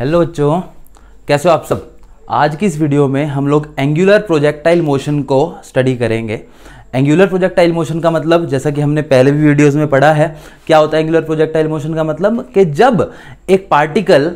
Hello बच्चों कैसे हो आप सब आज की इस वीडियो में हम लोग एंगुलर प्रोजेक्टाइल मोशन को स्टडी करेंगे एंगुलर प्रोजेक्टाइल मोशन का मतलब जैसा कि हमने पहले भी वीडियोस में पढ़ा है क्या होता है एंगुलर प्रोजेक्टाइल मोशन का मतलब कि जब एक पार्टिकल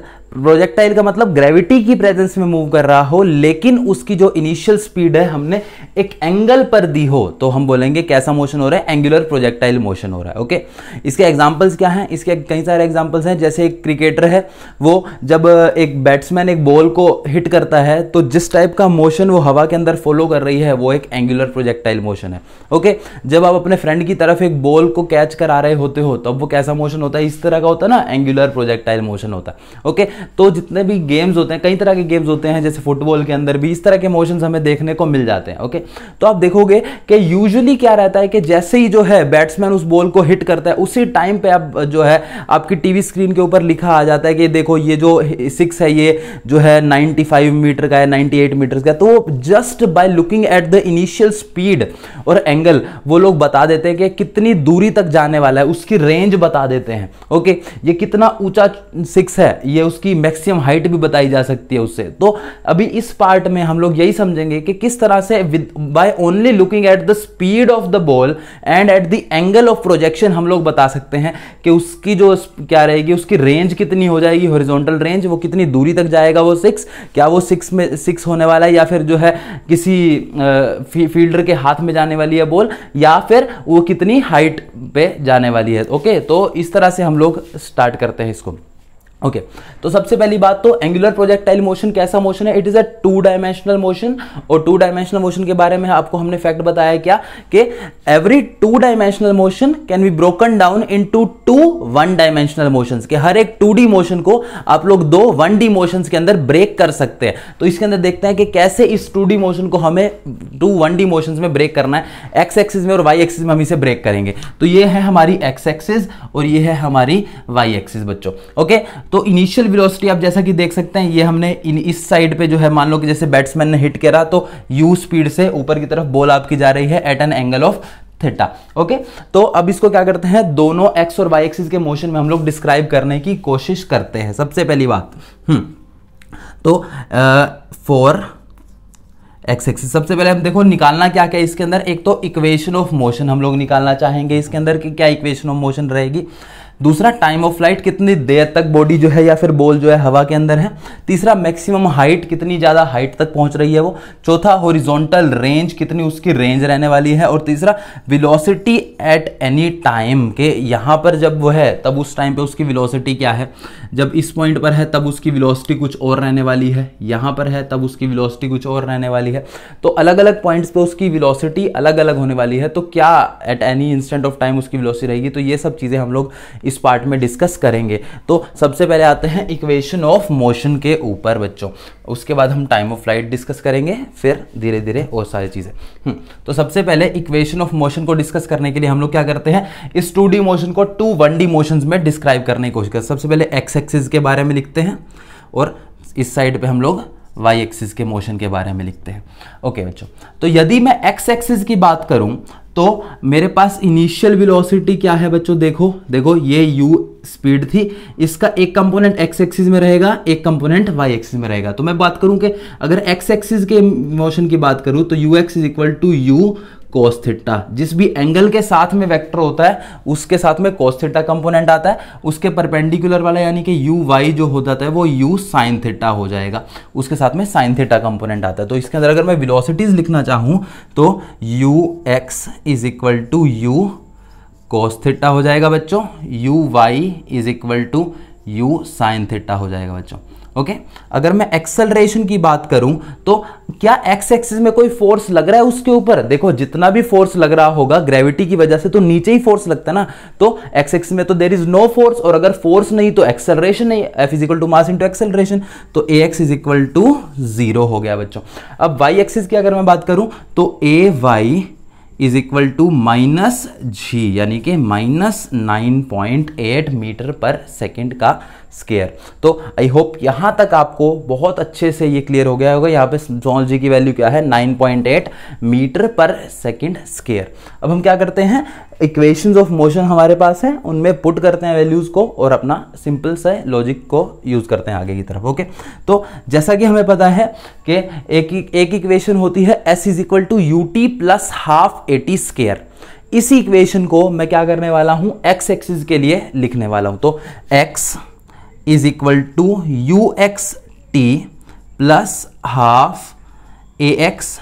प्रोजेक्टाइल का मतलब ग्रेविटी की प्रेजेंस में मूव कर रहा हो लेकिन उसकी जो इनिशियल स्पीड है हमने एक एंगल पर दी हो तो हम बोलेंगे कैसा मोशन हो रहा है एंगुलर प्रोजेक्टाइल मोशन हो रहा है ओके इसके एग्जाम्पल्स क्या हैं इसके कई सारे एग्जाम्पल्स हैं जैसे एक क्रिकेटर है वो जब एक बैट्समैन एक बॉल को हिट करता है तो जिस टाइप का मोशन वो हवा के अंदर फॉलो कर रही है वो एक एंगुलर प्रोजेक्टाइल मोशन है ओके जब आप अपने फ्रेंड की तरफ एक बॉल को कैच करा रहे होते हो तब वो कैसा मोशन होता है इस तरह का होता है ना एंगुलर प्रोजेक्टाइल मोशन होता है ओके तो जितने भी गेम्स होते हैं कई तरह के गेम्स होते हैं जैसे फुटबॉल के अंदर भी इस तरह के मोशन हमें देखने को मिल जाते हैं ओके तो आप देखोगे कि यूजली क्या रहता है कि जैसे ही जो है बैट्समैन उस बॉल को हिट करता है उसी टाइम पर आप जो है आपकी टीवी स्क्रीन के ऊपर लिखा आ जाता है कि देखो ये जो सिक्स है ये जो है 95 मीटर का है 98 मीटर का तो just by looking at the initial speed और एंगल वो लोग बता देते हैं कि कितनी दूरी तक जाने वाला है उसकी रेंज बता देते हैं ओके ये कितना ऊंचा सिक्स है ये उसकी उसकी मैक्सिमम हाइट भी बताई जा सकती है उससे तो अभी इस पार्ट में हम लोग यही समझेंगे कि किस तरह से by only looking at the speed of the ball and at the angle of projection हम लोग बता सकते हैं कि उसकी जो क्या रहेगी उसकी रेंज कितनी हो जाएगी हॉरिजॉन्टल रेंज वो कितनी दूरी तक जाएगा वो सिक्स क्या वो सिक्स में सिक्स होने वाला है या फिर जो है किसी फी, फील्डर के हाथ में जाने वाली है बॉल या फिर वो कितनी हाइट पे जाने वाली है ओके तो इस तरह से हम लोग स्टार्ट करते हैं इसको ओके okay. तो सबसे पहली बात तो एंगुलर प्रोजेक्टाइल मोशन कैसा मोशन है it is a two dimensional motion और टू डायमेंशनल मोशन के बारे में आपको हमने फैक्ट बताया क्या कि every two dimensional motion can be broken down into two one dimensional motion के हर एक टू डी मोशन को आप लोग दो वन डी मोशन के अंदर ब्रेक कर सकते हैं तो इसके अंदर देखते हैं कि कैसे इस टू डी मोशन को हमें टू वन डी मोशन में ब्रेक करना है एक्स एक्सिस में और वाई एक्सिस में हम इसे ब्रेक करेंगे तो ये है हमारी एक्स एक्सिस और ये है हमारी वाई एक्सिस बच्चों ओके okay? तो इनिशियल वेलोसिटी आप जैसा कि देख सकते हैं ये हमने इन इस साइड पे जो है मान लो कि जैसे बैट्समैन ने हिट करा तो यू स्पीड से ऊपर की तरफ बॉल आपकी जा रही है at an angle of theta okay तो अब इसको क्या करते हैं दोनों एक्स और वाई एक्सिस के मोशन में हम लोग डिस्क्राइब करने की कोशिश करते हैं सबसे पहली बात हम्म, तो फोर एक्स एक्सिस सबसे पहले हम देखो निकालना क्या क्या इसके अंदर एक तो इक्वेशन ऑफ मोशन हम लोग निकालना चाहेंगे इसके अंदर कि क्या इक्वेशन ऑफ मोशन रहेगी दूसरा टाइम ऑफ फ्लाइट कितनी देर तक बॉडी जो है या फिर बॉल जो है हवा के अंदर है तीसरा मैक्सिमम हाइट कितनी ज़्यादा हाइट तक पहुंच रही है वो चौथा हॉरिजॉन्टल रेंज कितनी उसकी रेंज रहने वाली है और तीसरा विलोसिटी एट एनी टाइम के यहाँ पर जब वो है तब उस टाइम पर उसकी विलोसिटी क्या है जब इस पॉइंट पर है तब उसकी वेलोसिटी कुछ और रहने वाली है यहाँ पर है तब उसकी वेलोसिटी कुछ और रहने वाली है तो अलग अलग पॉइंट्स पे उसकी वेलोसिटी अलग अलग होने वाली है तो क्या at any instant of time उसकी वेलोसिटी रहेगी तो ये सब चीज़ें हम लोग इस पार्ट में डिस्कस करेंगे तो सबसे पहले आते हैं इक्वेशन ऑफ मोशन के ऊपर बच्चों उसके बाद हम टाइम ऑफ फ्लाइट डिस्कस करेंगे फिर धीरे धीरे और सारी चीज़ें हम्म, तो सबसे पहले इक्वेशन ऑफ मोशन को डिस्कस करने के लिए हम लोग क्या करते हैं इस टू डी मोशन को टू वन डी मोशन में डिस्क्राइब करने की कोशिश करते हैं सबसे पहले एक्स एक्सिस के बारे में लिखते हैं और इस साइड पर हम लोग वाई एक्सिस के मोशन के बारे में लिखते हैं ओके बच्चों तो यदि मैं एक्स एक्सिस की बात करूं तो मेरे पास इनिशियल वेलोसिटी क्या है बच्चों देखो देखो ये यू स्पीड थी इसका एक कंपोनेंट एक्स एक्सिस में रहेगा एक कंपोनेंट वाई एक्सिस में रहेगा तो मैं बात करूं कि अगर एक्स एक्सिस के मोशन की बात करूं तो u x is equal to u cos theta जिस भी एंगल के साथ में वेक्टर होता है उसके साथ में कोस्थिट्टा कंपोनेंट आता है उसके परपेंडिकुलर वाला यानी कि यू वाई जो हो जाता है वो यू साइन थिट्टा हो जाएगा उसके साथ में साइन थिट्टा कंपोनेंट आता है तो इसके अंदर अगर मैं विलोसिटीज लिखना चाहूँ तो u x is equal to u cos theta हो जाएगा बच्चों u Y is equal to you sine theta हो जाएगा बच्चों ओके okay? अगर मैं एक्सेलरेशन की बात करूं तो क्या एक्स एक्सिस में कोई फोर्स लग रहा है उसके ऊपर देखो जितना भी फोर्स लग रहा होगा ग्रेविटी की वजह से तो नीचे ही फोर्स लगता है ना तो एक्स एक्सिस में तो देर इज नो फोर्स और अगर फोर्स नहीं तो एक्सेलरेशन नहीं F is equal to mass into acceleration तो ए x is equal to zero हो गया बच्चों अब वाई एक्सिस की अगर मैं बात करूं तो a Y is equal to minus g यानी कि minus nine point eight metre per second का स्केयर तो आई होप यहाँ तक आपको बहुत अच्छे से ये क्लियर हो गया होगा यहाँ पे जी की वैल्यू क्या है 9.8 मीटर पर सेकेंड स्केयर अब हम क्या करते हैं इक्वेशंस ऑफ मोशन हमारे पास है उनमें पुट करते हैं वैल्यूज़ को और अपना सिंपल से लॉजिक को यूज़ करते हैं आगे की तरफ ओके तो जैसा कि हमें पता है कि एक एक इक्वेशन होती है s is equal to U T plus half A T square इसी इक्वेशन को मैं क्या करने वाला हूँ एक्स एक्सिस के लिए लिखने वाला हूँ तो x is equal to you x T plus half A x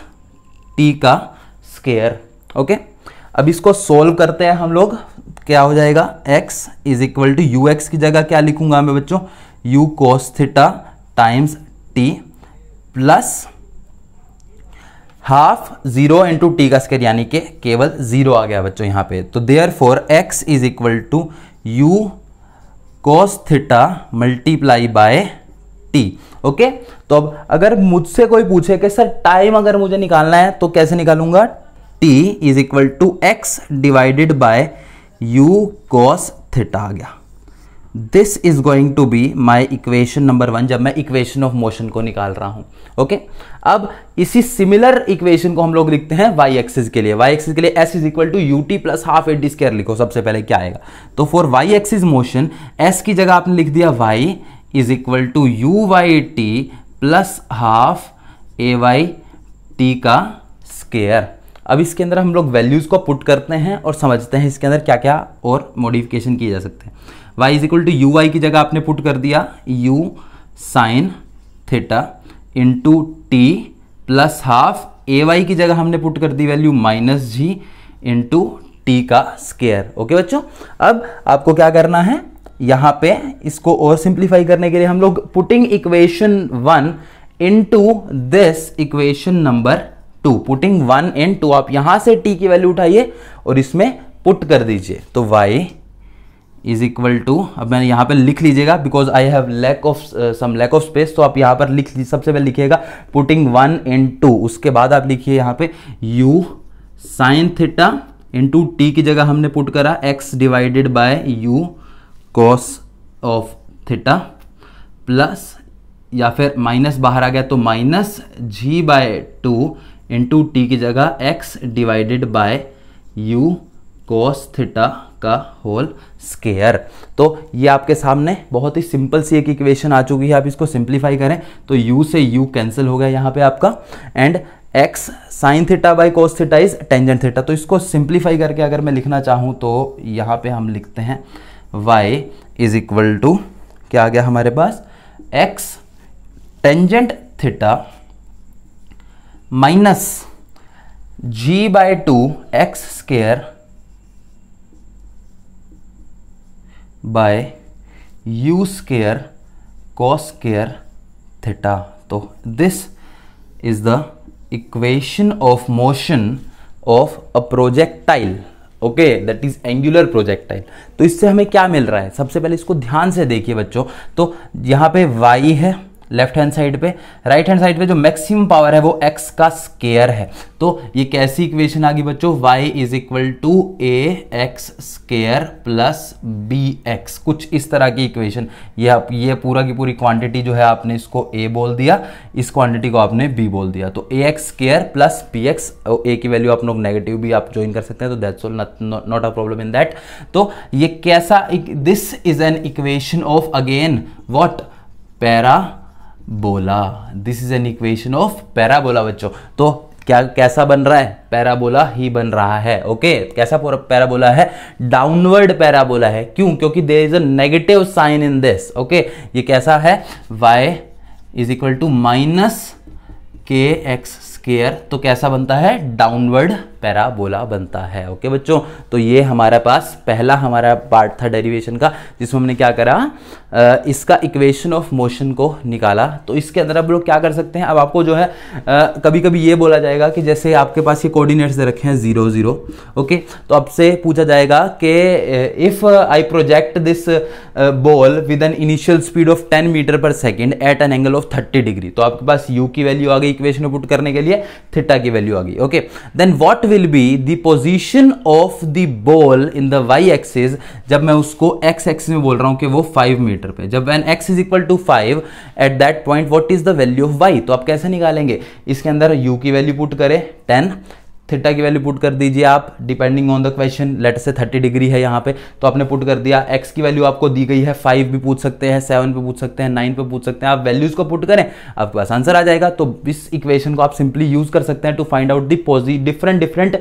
T का स्केयर ओके अब इसको सोल्व करते हैं हम लोग क्या हो जाएगा x is equal to you x की जगह क्या लिखूंगा मैं बच्चों u cos theta times t plus half zero into t का स्केयर यानी के केवल जीरो आ गया बच्चों यहां पे तो therefore x is equal to you cos theta multiply by t okay तो अब अगर मुझसे कोई पूछे कि सर टाइम अगर मुझे निकालना है तो कैसे निकालूंगा t is equal to x divided by u cos theta आ गया this is going to be my equation number one जब मैं इक्वेशन ऑफ मोशन को निकाल रहा हूं ओके okay? अब इसी सिमिलर इक्वेशन को हम लोग लिखते हैं वाई एक्सिस के लिए वाई एक्सिस के लिए s is equal to U T plus half d square लिखो सबसे पहले क्या आएगा तो for y axis motion s की जगह आपने लिख दिया y is equal to you y t plus half a Y t का स्केयर अब इसके अंदर हम लोग वैल्यूज़ को पुट करते हैं और समझते हैं इसके अंदर क्या क्या और मॉडिफिकेशन किए जा सकते हैं y is equal to you Y की जगह आपने पुट कर दिया u sine theta into t plus half a y की जगह हमने पुट कर दी value minus g into t का स्केयर ओके बच्चों अब आपको क्या करना है यहाँ पे इसको और सिंप्लीफाई करने के लिए हम लोग putting equation one to this equation number two putting one and two आप यहां से टी की वैल्यू उठाइए और इसमें पुट कर दीजिए तो वाई इज इक्वल टू अब मैंने यहाँ पर लिख लीजिएगा because I have lack of some lack of space तो आप यहाँ पर लिख सबसे पहले लिखिएगा पुटिंग वन इन टू उसके बाद आप लिखिए यहाँ पे u sine theta into t की जगह हमने पुट करा x divided by u cos of theta plus या फिर माइनस बाहर आ गया तो minus g by two into t की जगह x divided by u cos theta का होल स्केयर तो ये आपके सामने बहुत ही सिंपल सी एक इक्वेशन आ चुकी है आप इसको सिंप्लीफाई करें तो u से u कैंसिल हो गया यहाँ पे आपका and x sine theta by cos theta is tangent theta तो इसको सिंप्लीफाई करके अगर मैं लिखना चाहूँ तो यहाँ पे हम लिखते हैं y इज इक्वल टू क्या आ गया हमारे पास x tangent theta minus g by two x square by u square cos square theta तो this is the equation of motion of a projectile okay that is angular projectile तो इससे हमें क्या मिल रहा है सबसे पहले इसको ध्यान से देखिए बच्चों तो यहाँ पे वाई है लेफ्ट हैंड साइड पे राइट हैंड साइड पे जो मैक्सिमम पावर है वो एक्स का स्केयर है तो ये कैसी इक्वेशन आ गई बच्चों y is equal to a x square plus b x कुछ इस तरह की इक्वेशन ये आप ये पूरा की पूरी क्वांटिटी जो है आपने इसको ए बोल दिया इस क्वांटिटी को आपने बी बोल दिया तो ए x square plus b x a की वैल्यू आप लोग नेगेटिव भी आप ज्वाइन कर सकते हैं तो that's all not a problem in that तो ये कैसा this is an equation of again what parabola this is an equation of parabola बच्चों तो क्या कैसा बन रहा है पैराबोला ही बन रहा है ओके कैसा पैराबोला है डाउनवर्ड पैराबोला है क्यों क्योंकि there is a negative sign in this okay ये कैसा है y is equal to minus k x square तो कैसा बनता है डाउनवर्ड पैराबोला बनता है ओके बच्चों तो ये हमारे पास पहला हमारा पार्ट था डेरिवेशन का जिसमें हमने क्या करा आ, इसका इक्वेशन ऑफ मोशन को निकाला तो इसके अंदर अब लोग क्या कर सकते हैं अब आपको जो है आ, कभी कभी ये बोला जाएगा कि जैसे आपके पास ये कोऑर्डिनेट्स दे रखे हैं जीरो जीरो ओके तो आपसे पूछा जाएगा कि if I project this ball with an initial speed of ten metre per second at an angle of thirty degree तो आपके पास यू की वैल्यू आ गई इक्वेशन पुट करने के लिए थीटा की वैल्यू आ गई okay then what will be the position of the ball in the y axis जब मैं उसको एक्स एक्स में बोल रहा हूँ कि वो फाइव मीटर पे जब an x is equal to five at that point what is the value of y तो आप कैसे निकालेंगे इसके अंदर यू की वैल्यू पुट करें टेन थीटा की वैल्यू पुट कर दीजिए आप depending on the question let से 30 डिग्री है यहाँ पे तो आपने पुट कर दिया एक्स की वैल्यू आपको दी गई है फाइव भी पूछ सकते हैं सेवन पे पूछ सकते हैं नाइन पे पूछ सकते हैं आप वैल्यूज को पुट करें आपके पास आंसर आ जाएगा तो इस इक्वेशन को आप सिंपली यूज कर सकते हैं to find out the different different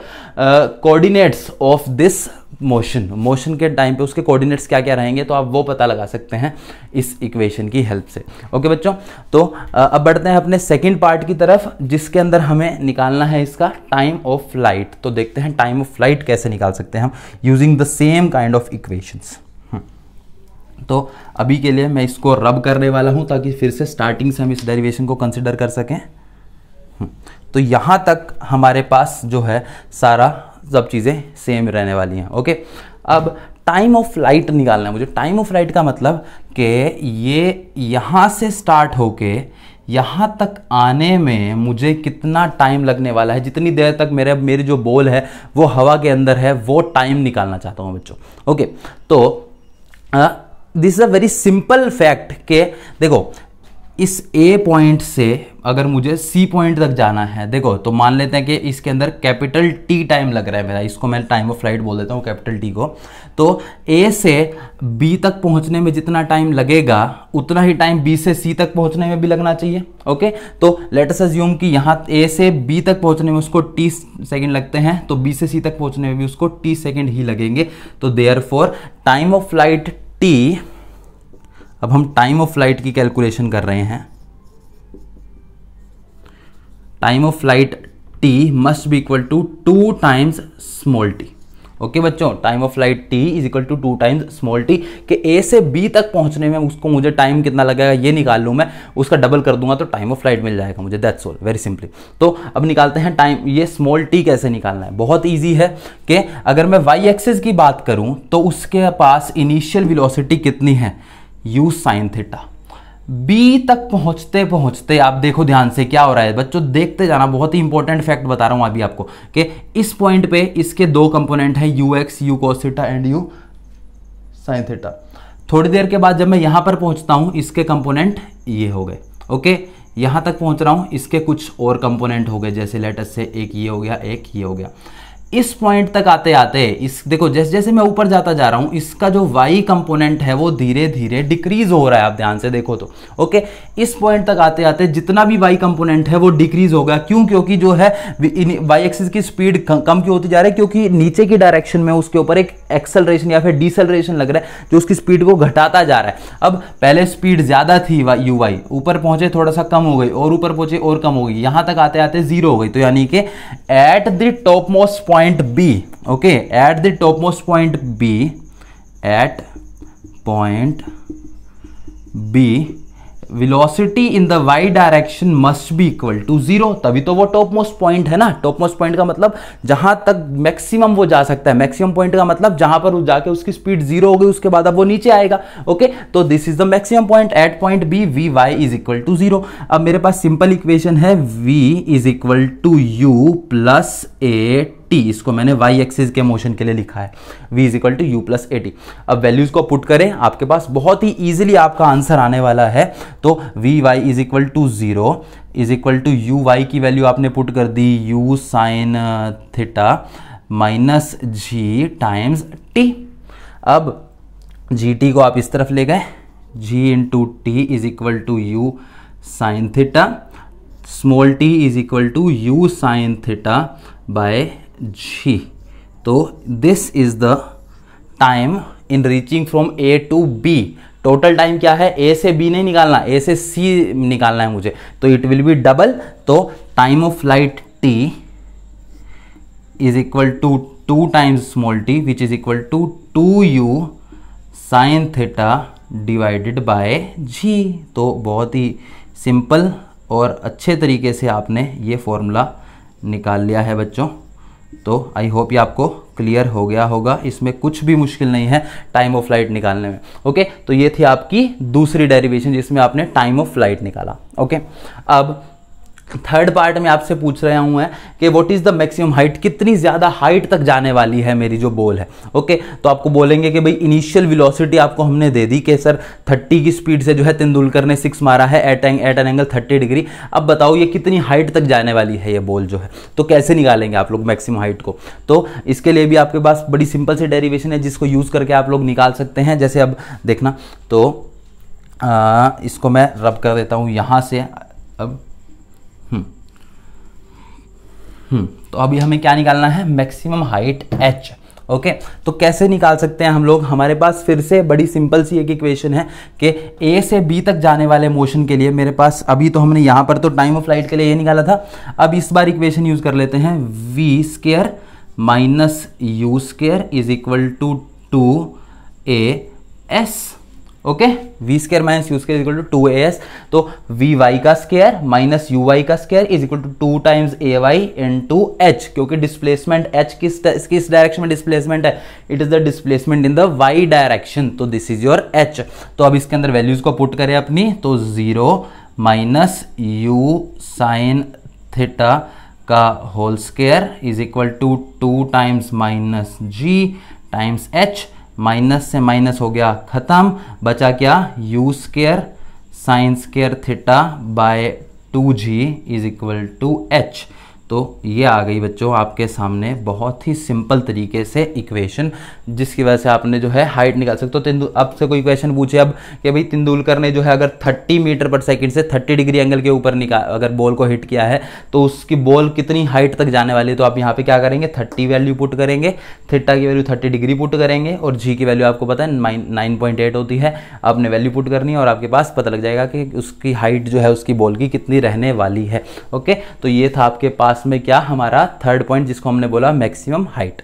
coordinates of this motion motion के टाइम पे उसके कोऑर्डिनेट्स क्या क्या रहेंगे तो आप वो पता लगा सकते हैं इस इक्वेशन की हेल्प से ओके बच्चों तो अब बढ़ते हैं अपने सेकंड पार्ट की तरफ जिसके अंदर हमें निकालना है इसका टाइम ऑफ फ्लाइट तो देखते हैं टाइम ऑफ फ्लाइट कैसे निकाल सकते हैं हम using the same kind of equations तो अभी के लिए मैं इसको रब करने वाला हूँ ताकि फिर से स्टार्टिंग से हम इस डेरिवेशन को कंसिडर कर सकें हम्म। तो यहाँ तक हमारे पास जो है सारा सब चीज़ें सेम रहने वाली हैं ओके अब टाइम ऑफ फ्लाइट निकालना है मुझे टाइम ऑफ फ्लाइट का मतलब कि ये यहाँ से स्टार्ट होके यहाँ तक आने में मुझे कितना टाइम लगने वाला है जितनी देर तक मेरे मेरी जो बॉल है वो हवा के अंदर है वो टाइम निकालना चाहता हूँ बच्चों ओके तो this is a very simple fact के देखो इस ए पॉइंट से अगर मुझे सी पॉइंट तक जाना है देखो तो मान लेते हैं कि इसके अंदर कैपिटल टी टाइम लग रहा है मेरा इसको मैं टाइम ऑफ फ्लाइट बोल देता हूँ कैपिटल टी को तो ए से बी तक पहुँचने में जितना टाइम लगेगा उतना ही टाइम बी से सी तक पहुँचने में भी लगना चाहिए ओके तो लेटस एज्यूम कि यहाँ ए से बी तक पहुँचने में उसको टी सेकेंड लगते हैं तो बी से सी तक पहुँचने में भी उसको टी सेकेंड ही लगेंगे तो there time of flight T अब हम टाइम ऑफ फ्लाइट की कैलकुलेशन कर रहे हैं time of flight T must be equal to two times small T okay बच्चों time of flight T is equal to two times small T कि A से B तक पहुंचने में उसको मुझे टाइम कितना लगेगा ये निकाल लूँ मैं उसका डबल कर दूंगा तो टाइम ऑफ फ्लाइट मिल जाएगा मुझे दैट्स ऑल वेरी सिंपली तो अब निकालते हैं टाइम ये स्मॉल टी कैसे निकालना है बहुत ईजी है कि अगर मैं वाई एक्सेस की बात करूँ तो उसके पास इनिशियल विलोसिटी कितनी है यू साइन थीटा बी तक पहुंचते पहुंचते आप देखो ध्यान से क्या हो रहा है बच्चों देखते जाना बहुत ही इंपॉर्टेंट फैक्ट बता रहा हूं अभी आपको कि इस पॉइंट पे इसके दो कंपोनेंट हैं U X U cos theta and U sine theta थोड़ी देर के बाद जब मैं यहां पर पहुंचता हूं इसके कंपोनेंट ये हो गए ओके यहां तक पहुंच रहा हूं इसके कुछ और कंपोनेंट हो गए जैसे लेटस से एक ये हो गया एक ये हो गया इस पॉइंट तक आते आते इस देखो जैसे जैसे मैं ऊपर जाता जा रहा हूं इसका जो वाई कंपोनेंट है वो धीरे धीरे डिक्रीज हो रहा है आप ध्यान से देखो तो ओके इस पॉइंट तक आते आते जितना भी वाई कंपोनेंट है वो डिक्रीज होगा क्यों क्योंकि जो है वाई एक्सिस की स्पीड कम क्यों होती जा रही है क्योंकि नीचे की डायरेक्शन में उसके ऊपर एक एक्सलरेशन या फिर डिसलरेशन लग रहा है जो उसकी स्पीड को घटाता जा रहा है अब पहले स्पीड ज़्यादा थी यू वाई ऊपर पहुंचे थोड़ा सा कम हो गई और ऊपर पहुंचे और कम हो गई यहां तक आते आते जीरो हो गई तो यानी कि at the top most point B okay at the top most point B at point B velocity in the Y direction must be equal to zero तभी तो वो टॉप मोस्ट पॉइंट है ना टॉप मोस्ट पॉइंट का मतलब जहां तक maximum वो जा सकता है मैक्सिमम पॉइंट का मतलब जहां पर जाके उसकी स्पीड जीरो हो गई उसके बाद अब वो नीचे आएगा ओके तो this is the maximum point at point B V Y is equal to zero अब मेरे पास सिंपल इक्वेशन है V is equal to U plus A T इसको मैंने वाई एक्सिस के मोशन के लिए लिखा है V is equal to U plus A T अब वैल्यूज़ को पुट करें आपके पास बहुत ही ईजिली आपका आंसर आने वाला है तो V Y is equal to zero is equal to you Y की वैल्यू आपने पुट कर दी U sine theta minus G times T अब जी टी को आप इस तरफ ले गए G into T is equal to you sine theta small T is equal to you sine theta by G तो this is the time in reaching from A to B total time क्या है ए से B नहीं निकालना ए से सी निकालना है मुझे तो इट विल बी डबल तो time of flight T is equal to two times small T which is equal to two you sine theta divided by G तो बहुत ही सिंपल और अच्छे तरीके से आपने ये फॉर्मूला निकाल लिया है बच्चों तो आई होप ये आपको क्लियर हो गया होगा इसमें कुछ भी मुश्किल नहीं है टाइम ऑफ फ्लाइट निकालने में ओके तो ये थी आपकी दूसरी डेरिवेशन जिसमें आपने टाइम ऑफ फ्लाइट निकाला ओके अब थर्ड पार्ट में आपसे पूछ रहा हूँ कि what is the maximum height कितनी ज़्यादा हाइट तक जाने वाली है मेरी जो बॉल है ओके तो आपको बोलेंगे कि भाई इनिशियल वेलोसिटी आपको हमने दे दी कि सर 30 की स्पीड से जो है तेंदुलकर ने सिक्स मारा है एट एंग एट एन एंगल 30 डिग्री अब बताओ ये कितनी हाइट तक जाने वाली है ये बॉल जो है तो कैसे निकालेंगे आप लोग मैक्सिमम हाइट को तो इसके लिए भी आपके पास बड़ी सिंपल सी डेरिवेशन है जिसको यूज़ करके आप लोग निकाल सकते हैं जैसे अब देखना तो आ, इसको मैं रब कर देता हूँ यहाँ से अब हम्म। हम्म। तो अभी हमें क्या निकालना है maximum height H okay okay, तो कैसे निकाल सकते हैं हम लोग हमारे पास फिर से बड़ी सिंपल सी एक इक्वेशन है कि ए से बी तक जाने वाले मोशन के लिए मेरे पास अभी तो हमने यहां पर तो टाइम ऑफ फ्लाइट के लिए ये निकाला था अब इस बार इक्वेशन यूज़ कर लेते हैं V square minus U square is equal to two A S okay V square minus U square equal to two A S तो वी वाई का स्केयर माइनस यू वाई का square is equal to two times A Y into H क्योंकि displacement H किस किस direction में displacement है it is the displacement in the Y direction तो this is your H तो अब इसके अंदर वैल्यूज को पुट करें अपनी तो zero minus U sine theta का whole square is equal to two times minus G times H minus से माइनस हो गया ख़त्म बचा क्या U square sines square theta by two G is equal to H तो ये आ गई बच्चों आपके सामने बहुत ही सिंपल तरीके से इक्वेशन जिसकी वजह से आपने जो है हाइट निकाल सकते हो तेंदु आपसे कोई क्वेश्चन पूछे अब कि भाई तेंदुलकर ने जो है अगर 30 मीटर पर सेकंड से 30 डिग्री एंगल के ऊपर निकाल अगर बॉल को हिट किया है तो उसकी बॉल कितनी हाइट तक जाने वाली है तो आप यहाँ पे क्या करेंगे थर्टी वैल्यू पुट करेंगे थिट्टा की वैल्यू थर्टी डिग्री पुट करेंगे और जी की वैल्यू आपको पता है नाइन पॉइंट एट होती है आपने वैल्यू पुट करनी है और आपके पास पता लग जाएगा कि उसकी हाइट जो है उसकी बॉल की कितनी रहने वाली है ओके तो ये था आपके पास लास्ट में क्या हमारा थर्ड पॉइंट जिसको हमने बोला मैक्सिमम हाइट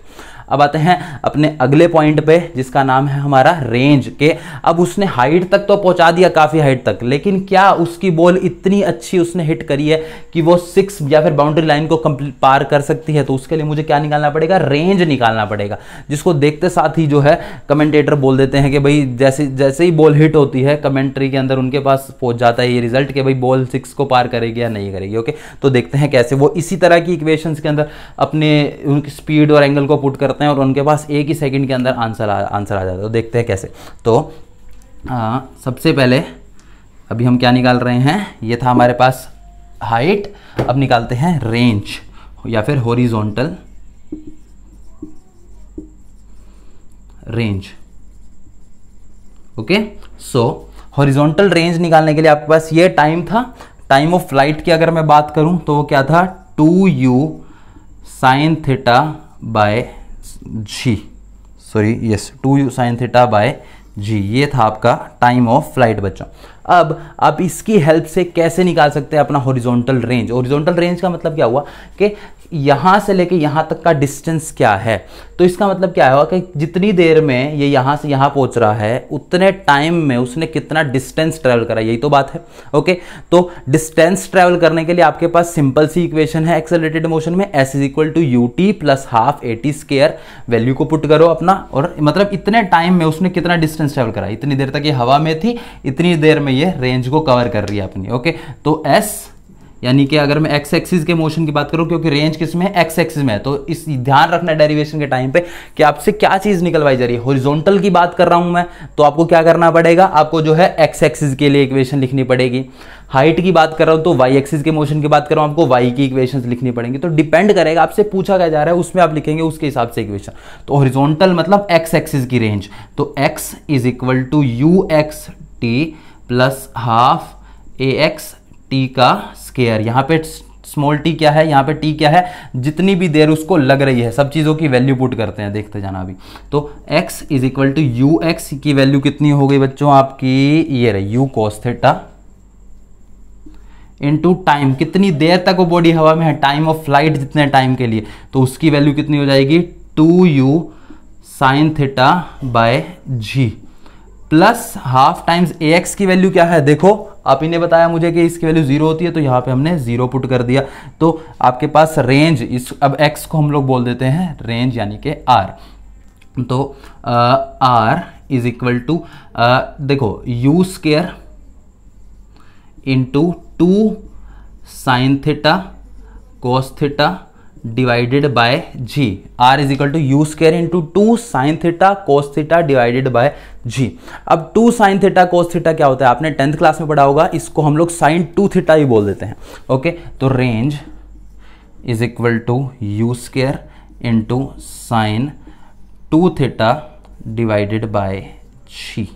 अब आते हैं अपने अगले पॉइंट पे जिसका नाम है हमारा रेंज के अब उसने हाइट तक तो पहुंचा दिया काफ़ी हाइट तक लेकिन क्या उसकी बॉल इतनी अच्छी उसने हिट करी है कि वो सिक्स या फिर बाउंड्री लाइन को कंप्लीट पार कर सकती है तो उसके लिए मुझे क्या निकालना पड़ेगा रेंज निकालना पड़ेगा जिसको देखते साथ ही जो है कमेंटेटर बोल देते हैं कि भाई जैसे जैसे ही बॉल हिट होती है कमेंट्री के अंदर उनके पास पहुंच जाता है ये रिजल्ट कि भाई बॉल सिक्स को पार करेगी या नहीं करेगी ओके तो देखते हैं कैसे वो इसी तरह की इक्वेशंस के अंदर अपने उनकी स्पीड और एंगल को पुट कर करते हैं और उनके पास एक ही सेकंड के अंदर आंसर आ आंसर आ जाता है तो देखते हैं कैसे तो आ, सबसे पहले अभी हम क्या निकाल रहे हैं ये था हमारे पास हाइट अब निकालते हैं रेंज या फिर horizontal range okay so horizontal range निकालने के लिए आपके पास ये टाइम था टाइम ऑफ फ्लाइट की अगर मैं बात करूं तो वो क्या था two you sine theta by G sorry yes two you sine theta by G ये था आपका टाइम ऑफ फ्लाइट बच्चों अब आप इसकी हेल्प से कैसे निकाल सकते हैं अपना हॉरिजॉन्टल रेंज हॉरिजॉन्टल रेंज का मतलब क्या हुआ कि यहाँ से लेके यहाँ तक का डिस्टेंस क्या है तो इसका मतलब क्या होगा कि जितनी देर में ये यहाँ से यहाँ पहुँच रहा है उतने टाइम में उसने कितना डिस्टेंस ट्रैवल करा यही तो बात है ओके तो डिस्टेंस ट्रैवल करने के लिए आपके पास सिंपल सी इक्वेशन है एक्सेलरेटेड मोशन में S is equal to U T plus half A T square value को पुट करो अपना और मतलब इतने टाइम में उसने कितना डिस्टेंस ट्रैवल करा इतनी देर तक ये हवा में थी इतनी देर में ये रेंज को कवर कर रही है अपनी ओके तो एस यानी कि अगर मैं एक्स एक्सिस के मोशन की बात करूं क्योंकि रेंज किस में है एक्स एक्सिस में है तो इस ध्यान रखना डेरिवेशन के टाइम पे कि आपसे क्या चीज़ निकलवाई जा रही है हॉरिजॉन्टल की बात कर रहा हूं मैं तो आपको क्या करना पड़ेगा आपको जो है एक्स एक्सिस के लिए इक्वेशन लिखनी पड़ेगी हाइट की बात कर रहा हूं तो वाई एक्सिस के मोशन की बात कर रहा हूं आपको वाई की इक्वेशन लिखनी पड़ेंगी तो डिपेंड करेगा आपसे पूछा गया जा रहा है उसमें आप लिखेंगे उसके हिसाब से इक्वेशन तो हॉरिजॉन्टल मतलब एक्स एक्सिस की रेंज तो x is equal to you x T plus half A x T का स्केयर यहाँ पे स्मॉल टी क्या है यहाँ पे टी क्या है जितनी भी देर उसको लग रही है सब चीज़ों की वैल्यू पुट करते हैं देखते जाना अभी तो x is equal to you x की वैल्यू कितनी हो गई बच्चों आपकी ये रही यू कॉस थीटा टाइम कितनी देर तक वो बॉडी हवा में है टाइम ऑफ फ्लाइट जितने टाइम के लिए तो उसकी वैल्यू कितनी हो जाएगी two you sine theta by G plus half times A X की वैल्यू क्या है देखो आप ही ने बताया मुझे कि इसकी वैल्यू जीरो होती है तो यहाँ पे हमने जीरो पुट कर दिया तो आपके पास रेंज इस अब एक्स को हम लोग बोल देते हैं रेंज यानी कि आर तो आर इज इक्वल टू देखो U square into two sine theta cos theta divided by G R is equal to U square into two sine theta cos theta divided by G अब two sine theta cos theta क्या होता है आपने tenth class में पढ़ा होगा इसको हम लोग साइन टू थीटा ही बोल देते हैं ओके तो range is equal to U square into sine two theta divided by G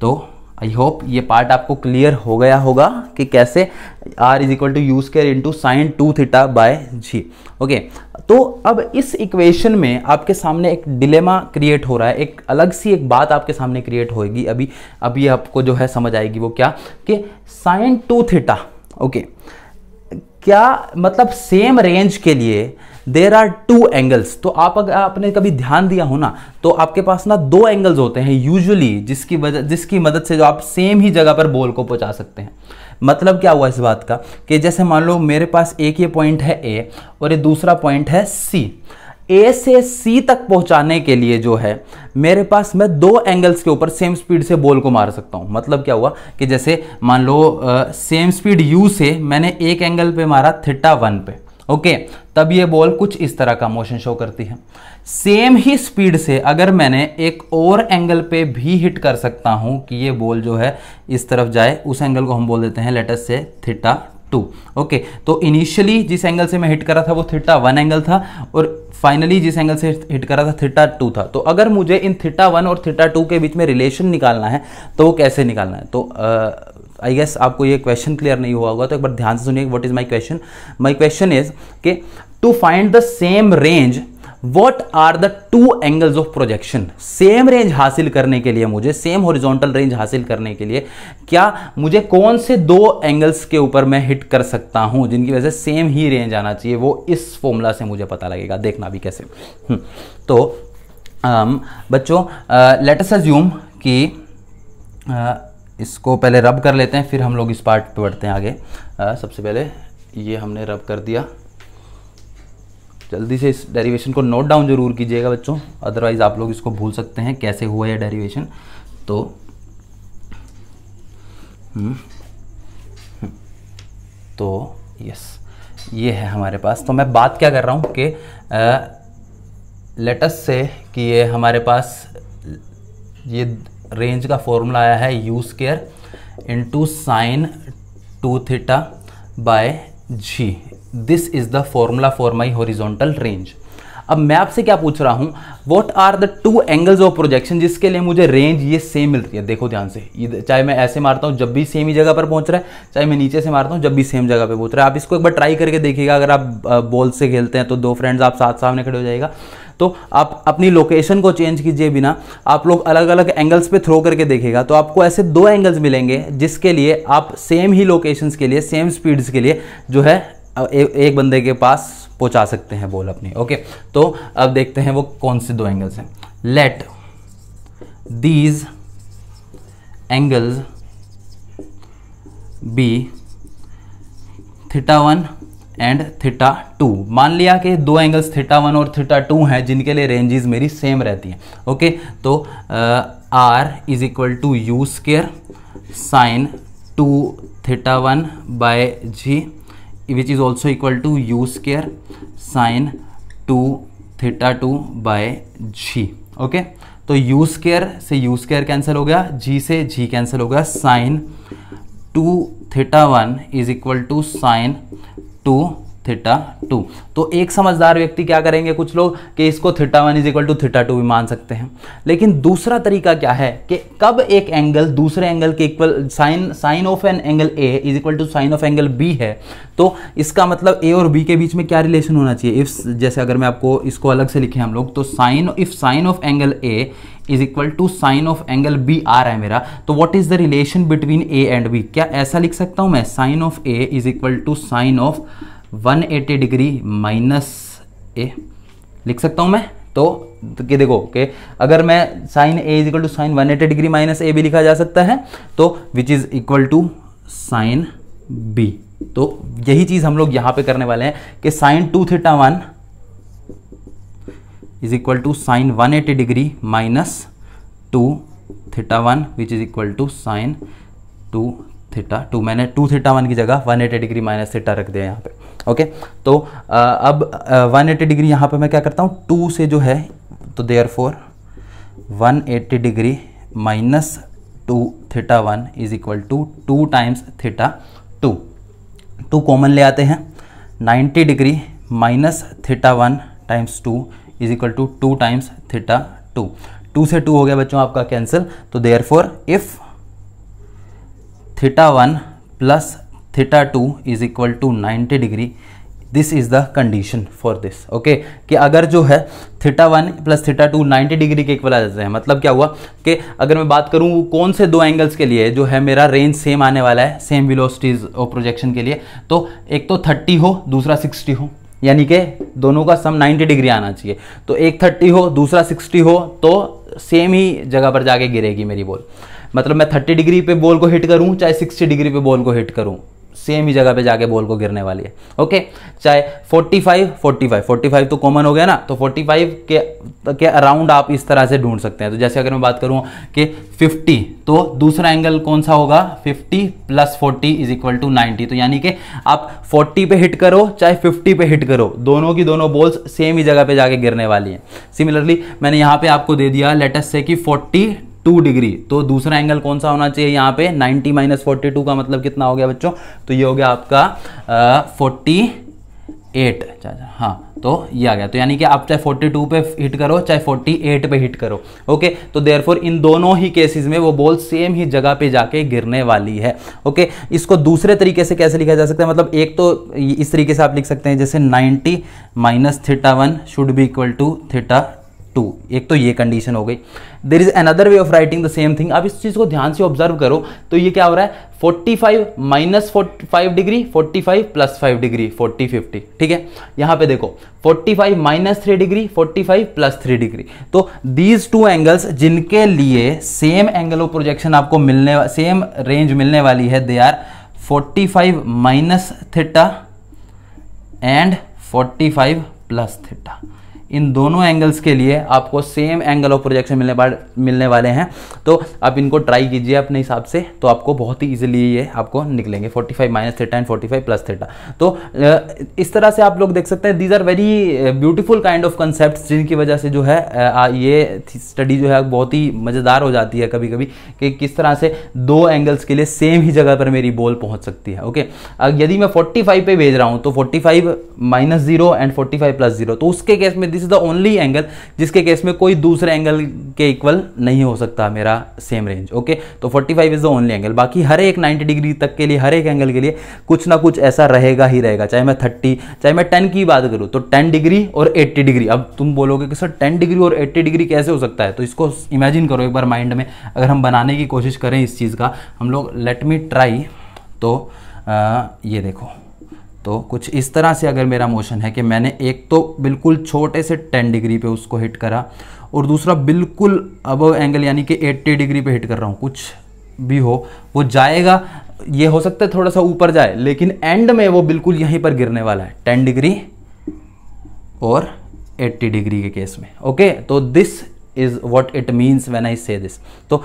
तो आई होप ये पार्ट आपको क्लियर हो गया होगा कि कैसे R is equal to U square two sine two theta by G okay तो अब इस इक्वेशन में आपके सामने एक डिलेमा क्रिएट हो रहा है एक अलग सी एक बात आपके सामने क्रिएट होगी अभी अभी आपको जो है समझ आएगी वो क्या कि sine two theta okay okay. क्या मतलब सेम रेंज के लिए देर आर टू एंगल्स तो आप अगर आपने कभी ध्यान दिया हो ना तो आपके पास ना दो एंगल्स होते हैं यूजुअली जिसकी वजह जिसकी मदद से जो आप सेम ही जगह पर बॉल को पहुंचा सकते हैं मतलब क्या हुआ इस बात का कि जैसे मान लो मेरे पास एक ये पॉइंट है ए और ये दूसरा पॉइंट है सी ए से सी तक पहुंचाने के लिए जो है मेरे पास मैं दो एंगल्स के ऊपर सेम स्पीड से बॉल को मार सकता हूं मतलब क्या हुआ कि जैसे मान लो सेम स्पीड यू से मैंने एक एंगल पे मारा थिट्टा वन पे ओके तब ये बॉल कुछ इस तरह का मोशन शो करती है सेम ही स्पीड से अगर मैंने एक और एंगल पे भी हिट कर सकता हूं कि ये बॉल जो है इस तरफ जाए उस एंगल को हम बोल देते हैं लेटेस्ट से थिट्टा टू ओके तो इनिशियली जिस एंगल से मैं हिट करा था वो थीटा वन एंगल था और फाइनली जिस एंगल से हिट करा था थिट्टा टू था तो अगर मुझे इन थीटा वन और थिट्टा टू के बीच में रिलेशन निकालना है तो वो कैसे निकालना है तो आई uh, गेस आपको ये क्वेश्चन क्लियर नहीं हुआ होगा तो एक बार ध्यान से सुनिए what is my question my question is के to find the same range what are the two angles of projection same range हासिल करने के लिए मुझे सेम हॉरिजॉन्टल रेंज हासिल करने के लिए क्या मुझे कौन से दो एंगल्स के ऊपर मैं हिट कर सकता हूं जिनकी वजह से सेम ही रेंज आना चाहिए वो इस फॉर्मूला से मुझे पता लगेगा देखना भी कैसे हम्म, तो um, बच्चों लेटस uh, अज्यूम कि uh, इसको पहले रब कर लेते हैं फिर हम लोग इस पार्ट पे बढ़ते हैं आगे uh, सबसे पहले ये हमने रब कर दिया जल्दी से इस डेरिवेशन को नोट डाउन जरूर कीजिएगा बच्चों अदरवाइज़ आप लोग इसको भूल सकते हैं कैसे हुआ यह डेरिवेशन तो हम्म, हम्म, तो यस ये है हमारे पास तो मैं बात क्या कर रहा हूँ कि लेटस से कि ये हमारे पास ये रेंज का फॉर्मूला आया है U square into sine two theta by G this is the formula for my horizontal range अब मैं आपसे क्या पूछ रहा हूं what are the two angles of projection जिसके लिए मुझे रेंज ये सेम मिल रही है देखो ध्यान से चाहे मैं ऐसे मारता हूं जब भी सेम ही जगह पर पहुंच रहा है चाहे मैं नीचे से मारता हूं जब भी सेम जगह पर पहुंच रहा है आप इसको एक बार ट्राई करके देखिएगा अगर आप बॉल से खेलते हैं तो दो फ्रेंड्स आप साथ सामने खड़े हो जाएगा तो आप अपनी लोकेशन को चेंज कीजिए बिना आप लोग अलग अलग एंगल्स पे थ्रो करके देखेगा तो आपको ऐसे दो एंगल्स मिलेंगे जिसके लिए आप सेम ही लोकेशंस के लिए सेम स्पीड्स के लिए जो है ए, एक बंदे के पास पहुंचा सकते हैं बॉल अपनी ओके तो अब देखते हैं वो कौन से दो एंगल्स हैं let these angles be theta one and theta two मान लिया कि दो एंगल्स थीटा वन और थीटा टू हैं जिनके लिए रेंजेस मेरी सेम रहती हैं ओके तो R is equal to U square sine two theta one by G which is also equal to U square sine two theta two by G okay तो U square से U square cancel हो गया G से G cancel हो गया sine two theta one is equal to sine two theta two तो एक समझदार व्यक्ति क्या करेंगे कुछ लोग कि इसको theta one is equal to theta two भी मान सकते हैं लेकिन दूसरा तरीका क्या है कि कब एक एंगल दूसरे एंगल के equal sine sine of an angle A is equal to sine of angle B है तो इसका मतलब ए और बी के बीच में क्या रिलेशन होना चाहिए इफ जैसे अगर मैं आपको इसको अलग से लिखे हम लोग तो sine if sine of angle A is equal to sine of angle B आ रहा है मेरा तो what is the relation between A and B क्या ऐसा लिख सकता हूं मैं sine of A is equal to sine of 180 degree minus A लिख सकता हूँ मैं तो, तो कि देखो कि अगर मैं sine A is equal to sine one eighty degree minus A भी लिखा जा सकता है तो which is equal to sine B तो यही चीज हम लोग यहां पे करने वाले हैं कि sine two theta one is equal to sine one eighty degree minus two theta one which is equal to sine two theta two मैंने टू थीटा वन की जगह one eighty degree minus theta रख दिया यहां पे okay तो uh, अब one eighty degree यहाँ पर मैं क्या करता हूँ टू से जो है तो therefore one eighty degree minus two theta one is equal to two times theta two two common ले आते हैं 90 degree minus theta one times two is equal to two times theta two two से two हो गया बच्चों आपका cancel तो therefore if theta one plus theta two is equal to ninety degree this is the condition for this okay कि अगर जो है theta one plus theta two ninety degree के इक्वल आ जाते हैं मतलब क्या हुआ कि अगर मैं बात करूँ कौन से दो एंगल्स के लिए जो है मेरा रेंज सेम आने वाला है सेम विलोसिटीज और प्रोजेक्शन के लिए तो एक तो थर्टी हो दूसरा सिक्सटी हो यानी कि दोनों का सम 90 डिग्री आना चाहिए तो एक 30 हो दूसरा 60 हो तो सेम ही जगह पर जाके गिरेगी मेरी बॉल मतलब मैं 30 डिग्री पे बॉल को हिट करूं चाहे 60 डिग्री पे बॉल को हिट करूं सेम ही जगह पे जाके बॉल को गिरने वाली है ओके चाहे 45 45 45 तो कॉमन हो गया ना तो 45 के के अराउंड आप इस तरह से ढूंढ सकते हैं तो जैसे अगर मैं बात करूँ कि 50 तो दूसरा एंगल कौन सा होगा 50 plus forty is equal to ninety तो यानी कि आप 40 पे हिट करो चाहे 50 पे हिट करो दोनों की दोनों बॉल्स सेम ही जगह पे जाके गिरने वाली हैं सिमिलरली मैंने यहाँ पे आपको दे दिया लेटेस्ट से कि फोर्टी टू डिग्री तो दूसरा एंगल कौन सा होना चाहिए यहाँ पे 90 माइनस फोर्टी का मतलब कितना हो गया बच्चों तो ये हो गया आपका फोर्टी एट अच्छा, अच्छा, हाँ तो ये आ गया तो यानी कि आप चाहे 42 पे हिट करो चाहे 48 पे हिट करो ओके तो देयरफॉर इन दोनों ही केसेस में वो बॉल सेम ही जगह पे जाके गिरने वाली है ओके इसको दूसरे तरीके से कैसे लिखा जा सकता है मतलब एक तो इस तरीके से आप लिख सकते हैं जैसे 90 minus theta one should be equal to theta two एक तो ये कंडीशन हो गई there is another way of writing the same thing अब इस चीज़ को ध्यान से ऑब्जर्व करो तो ये क्या हो रहा है 45 five minus forty degree 45 plus five degree 40 50 ठीक है यहां पे देखो 45 five minus three degree 45 plus three degree तो दीज टू एंगल्स जिनके लिए सेम एंगल ऑफ प्रोजेक्शन आपको मिलने सेम रेंज मिलने वाली है they are 45 five minus theta and 45 five plus theta इन दोनों एंगल्स के लिए आपको सेम एंगल ऑफ प्रोजेक्शन मिलने मिलने वाले हैं तो आप इनको ट्राई कीजिए अपने हिसाब से तो आपको बहुत ही इजीली ये आपको निकलेंगे 45 five minus theta and 45 plus theta तो इस तरह से आप लोग देख सकते हैं these are very beautiful kind of concept जिनकी वजह से जो है ये स्टडी जो है बहुत ही मज़ेदार हो जाती है कभी कभी कि किस तरह से दो एंगल्स के लिए सेम ही जगह पर मेरी बॉल पहुंच सकती है ओके यदि मैं फोर्टी पे भेज रहा हूँ तो five minus zero and forty plus zero तो उसके केस में this this is the only angle जिसके केस में कोई दूसरे एंगल के इक्वल नहीं हो सकता मेरा सेम रेंज ओके तो 45 five is the only angle बाकी हर एक 90 डिग्री तक के लिए हर एक एंगल के लिए कुछ ना कुछ ऐसा रहेगा ही रहेगा चाहे मैं थर्टी चाहे मैं टेन की बात करूँ तो टेन डिग्री और एट्टी डिग्री अब तुम बोलोगे कि सर टेन डिग्री और एट्टी डिग्री कैसे हो सकता है तो इसको इमेजिन करो एक बार माइंड में अगर हम बनाने की कोशिश करें इस चीज़ का हम लोग लेट मी ट्राई तो आ, ये देखो तो कुछ इस तरह से अगर मेरा मोशन है कि मैंने एक तो बिल्कुल छोटे से 10 डिग्री पे उसको हिट करा और दूसरा बिल्कुल अब एंगल यानी कि 80 डिग्री पे हिट कर रहा हूँ कुछ भी हो वो जाएगा ये हो सकता है थोड़ा सा ऊपर जाए लेकिन एंड में वो बिल्कुल यहीं पर गिरने वाला है टेन डिग्री और 80 डिग्री के केस में ओके तो this is what it means when I say this तो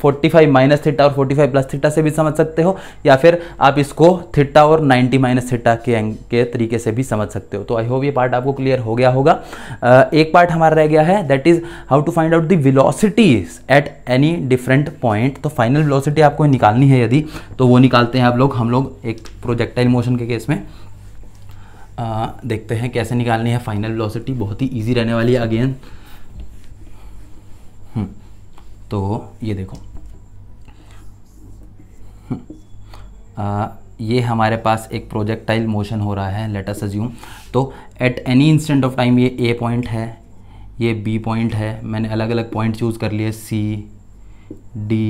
फोर्टी फाइव माइनस थीटा और फोर्टी फाइव प्लस थीटा से भी समझ सकते हो या फिर आप इसको थीटा और नाइन्टी माइनस थीटा के के तरीके से भी समझ सकते हो तो आई होप ये पार्ट आपको क्लियर हो गया होगा uh, एक पार्ट हमारा रह गया है that is how to find out the velocities at any different point तो फाइनल विलोसिटी आपको निकालनी है यदि तो वो निकालते हैं आप लोग हम लोग एक प्रोजेक्टाइल मोशन के केस में आ, देखते हैं कैसे निकालनी है फाइनल वेलोसिटी बहुत ही इजी रहने वाली है अगेन हम्म, तो ये देखो हम्म, आ, ये हमारे पास एक प्रोजेक्टाइल मोशन हो रहा है लेटस अज्यूम तो at any instant of time ये ए पॉइंट है ये बी पॉइंट है मैंने अलग अलग पॉइंट चूज़ कर लिए सी डी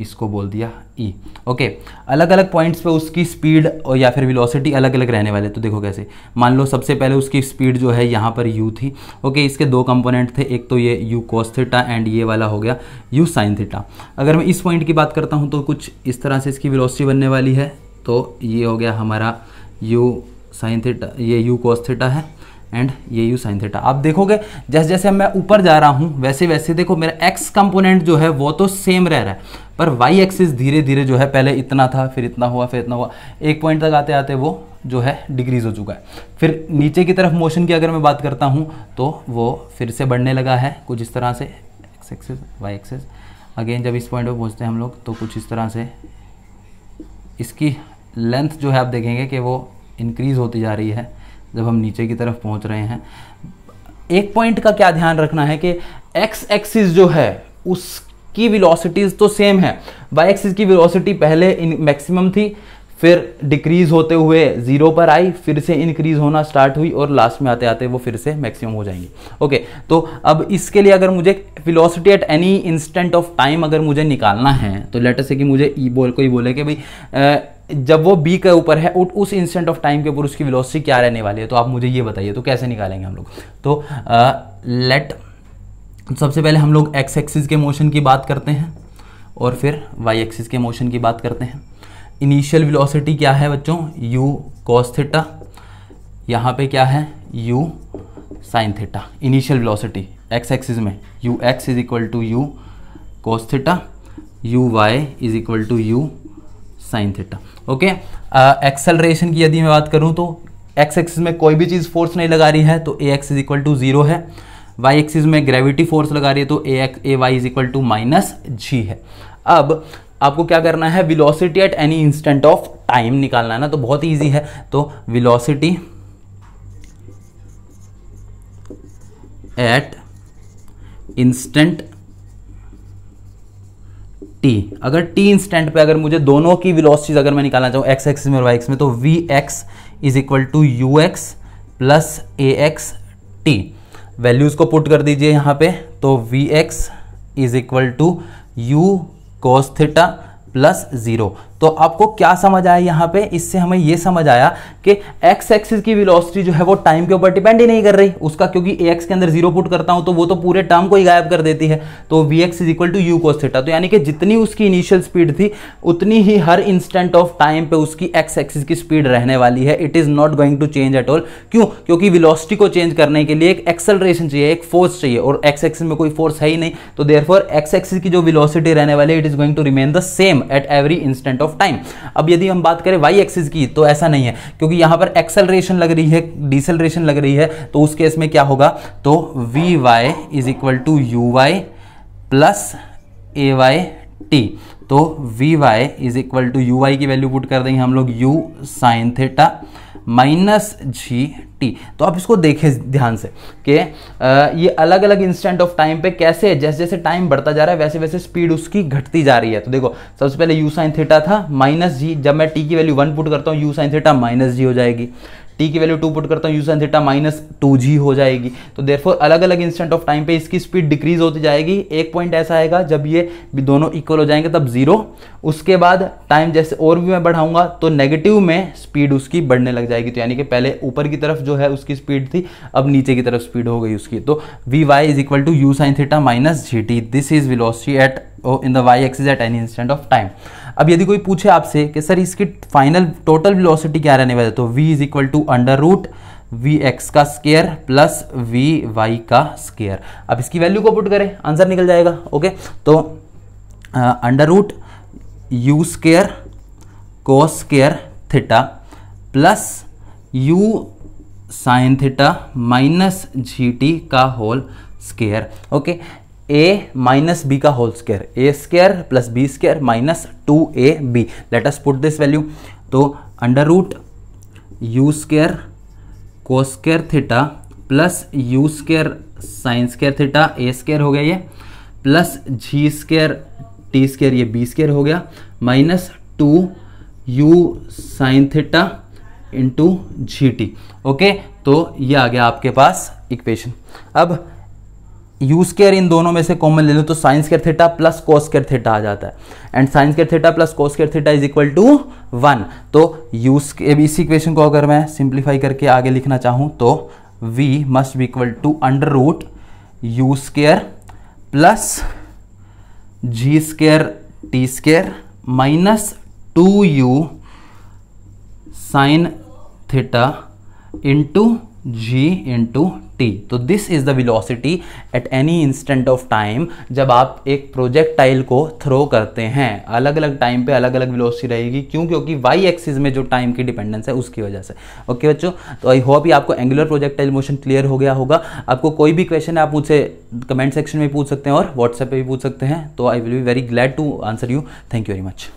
इसको बोल दिया ई ओके अलग अलग पॉइंट्स पे उसकी स्पीड और या फिर वेलोसिटी अलग अलग रहने वाले तो देखो कैसे मान लो सबसे पहले उसकी स्पीड जो है यहाँ पर यू थी ओके इसके दो कंपोनेंट थे एक तो ये यू कॉस थीटा एंड ये वाला हो गया यू साइन थीटा अगर मैं इस पॉइंट की बात करता हूँ तो कुछ इस तरह से इसकी विलोसिटी बनने वाली है तो ये हो गया हमारा यू साइन थीटा ये यू कॉस थीटा है एंड ये यू साइन थीटा आप देखोगे जैसे जैसे मैं ऊपर जा रहा हूँ वैसे वैसे देखो मेरा एक्स कंपोनेंट जो है वो तो सेम रह रहा है पर वाई एक्सिस धीरे धीरे जो है पहले इतना था फिर इतना हुआ फिर इतना हुआ एक पॉइंट तक आते आते वो जो है डिक्रीज हो चुका है फिर नीचे की तरफ मोशन की अगर मैं बात करता हूँ तो वो फिर से बढ़ने लगा है कुछ इस तरह से X axis Y axis again जब इस पॉइंट पर पहुँचते हैं हम लोग तो कुछ इस तरह से इसकी लेंथ जो है आप देखेंगे कि वो इंक्रीज़ होती जा रही है जब हम नीचे की तरफ पहुँच रहे हैं एक पॉइंट का क्या ध्यान रखना है कि एक्स एक्सिस जो है उस की विलोसिटीज़ तो सेम है वाई एक्सिस की विलोसिटी पहले इन मैक्सिमम थी फिर डिक्रीज़ होते हुए ज़ीरो पर आई फिर से इंक्रीज़ होना स्टार्ट हुई और लास्ट में आते आते वो फिर से मैक्सिमम हो जाएंगी ओके तो अब इसके लिए अगर मुझे velocity at any instant of time अगर मुझे निकालना है तो लेटर से कि मुझे ई बोल कोई बोले कि भाई जब वो बी के ऊपर है उस इंस्टेंट ऑफ टाइम के ऊपर उसकी विलोसिटी क्या रहने वाली है तो आप मुझे ये बताइए तो कैसे निकालेंगे हम लोग तो लेट uh, तो सबसे पहले हम लोग एक्स एक्सिस के मोशन की बात करते हैं और फिर वाई एक्सिस के मोशन की बात करते हैं इनिशियल वेलोसिटी क्या है बच्चों यू cos थीटा यहाँ पे क्या है U sine theta initial velocity X axis में U x is equal to you cos theta U Y is equal to you sine theta okay acceleration की यदि मैं बात करूँ तो एक्स एक्सिस में कोई भी चीज़ फोर्स नहीं लगा रही है तो ए x is equal to zero है वाई एक्सिस में ग्रेविटी फोर्स लगा रही है तो ए X A Y is equal to minus G है अब आपको क्या करना है velocity at any instant of time निकालना है ना तो बहुत ईजी है तो विलोसिटी एट इंस्टेंट टी अगर टी इंस्टेंट पे अगर मुझे दोनों की विलोसिटीज अगर मैं निकालना चाहूँ एक्स एक्स में और वाई एक्स में तो V X is equal to you X plus A x T values को पुट कर दीजिए यहाँ पे तो V X is equal to U cos theta plus zero तो आपको क्या समझ आया यहाँ पे इससे हमें ये समझ आया कि एक्स एक्सिस की वेलोसिटी जो है वो टाइम के ऊपर डिपेंड ही नहीं कर रही उसका क्योंकि ए एक्स के अंदर जीरो पुट करता हूँ तो वो तो पूरे टर्म को ही गायब कर देती है तो V X is equal to U cos theta तो यानी कि जितनी उसकी इनिशियल स्पीड थी उतनी ही हर इंस्टेंट ऑफ टाइम पे उसकी एक्स एक्सिस की स्पीड रहने वाली है it is not going to change at all क्यों क्योंकि विलोसिटी को चेंज करने के लिए एक एक्सलरेशन चाहिए एक फोर्स चाहिए और एक्स एक्सिस में कोई फोर्स है ही नहीं तो देयर एक्स एक्सिस की जो विलोसिटी रहने वाली है it is going to remain the same at every instant of time अब यदि हम बात करें वाई एक्सिस की तो ऐसा नहीं है क्योंकि यहां पर एक्सेलरेशन लग रही है डिसलरेशन लग रही है तो उस केस में क्या होगा तो V Y is equal to you Y plus A Y T तो V Y is equal to you Y की वैल्यू पुट कर देंगे हम लोग U sine theta minus G T तो आप इसको देखें ध्यान से कि ये अलग अलग इंस्टेंट ऑफ टाइम पे कैसे जैसे जैसे टाइम बढ़ता जा रहा है वैसे वैसे स्पीड उसकी घटती जा रही है तो देखो सबसे पहले यू साइन थीटा था माइनस जी जब मैं टी की वैल्यू वन पुट करता हूँ U sine theta minus G हो जाएगी टी की वैल्यू टू पुट करता हूँ U sine theta minus two G हो जाएगी तो देरफोर अलग अलग इंस्टेंट ऑफ टाइम पे इसकी स्पीड डिक्रीज होती जाएगी एक पॉइंट ऐसा आएगा जब ये दोनों इक्वल हो जाएंगे तब जीरो उसके बाद टाइम जैसे और भी मैं बढ़ाऊंगा तो नेगेटिव में स्पीड उसकी बढ़ने लग जाएगी तो यानी कि पहले ऊपर की तरफ जो है उसकी स्पीड थी अब नीचे की तरफ स्पीड हो गई उसकी तो V Y is equal to you sine theta minus G T this is velocity at in the Y axis at any instant of time अब यदि कोई पूछे आपसे कि सर इसकी फाइनल टोटल वेलोसिटी क्या रहने वाली है तो v is equal to under root V X का स्केयर प्लस वी वाई का स्केयर अब इसकी वैल्यू को पुट करें आंसर निकल जाएगा ओके तो under root U square cos square theta plus U sine theta minus G T का whole square okay A minus B का whole square A square plus B b minus two A B let's put this value तो under root U square cos square theta plus U square sine square theta A square हो गया ये plus G square T square ये B square हो गया minus two you sine theta into G T okay तो ये आ गया आपके पास इक्वेशन अब यू स्केयर इन दोनों में से कॉमन ले लो तो sine square theta plus cos square theta आ जाता है and sine square theta plus cos square theta is equal to one तो यूज इसी इक्वेशन को अगर मैं सिंप्लीफाई करके आगे लिखना चाहूँ तो V must be equal to under root U square plus G square T square minus two you sine theta into G into T तो this is the velocity at any instant of time जब आप एक projectile को throw करते हैं अलग अलग time पे अलग अलग वेलोसिटी रहेगी क्यों क्योंकि वाई एक्सिस में जो टाइम की डिपेंडेंस है उसकी वजह से ओके बच्चों तो आई होप ये आपको एंगुलर प्रोजेक्टाइल मोशन क्लियर हो गया होगा आपको कोई भी क्वेश्चन है आप मुझसे कमेंट सेक्शन में पूछ सकते हैं और व्हाट्सएप पर भी पूछ सकते हैं तो I will be very glad to answer you thank you very much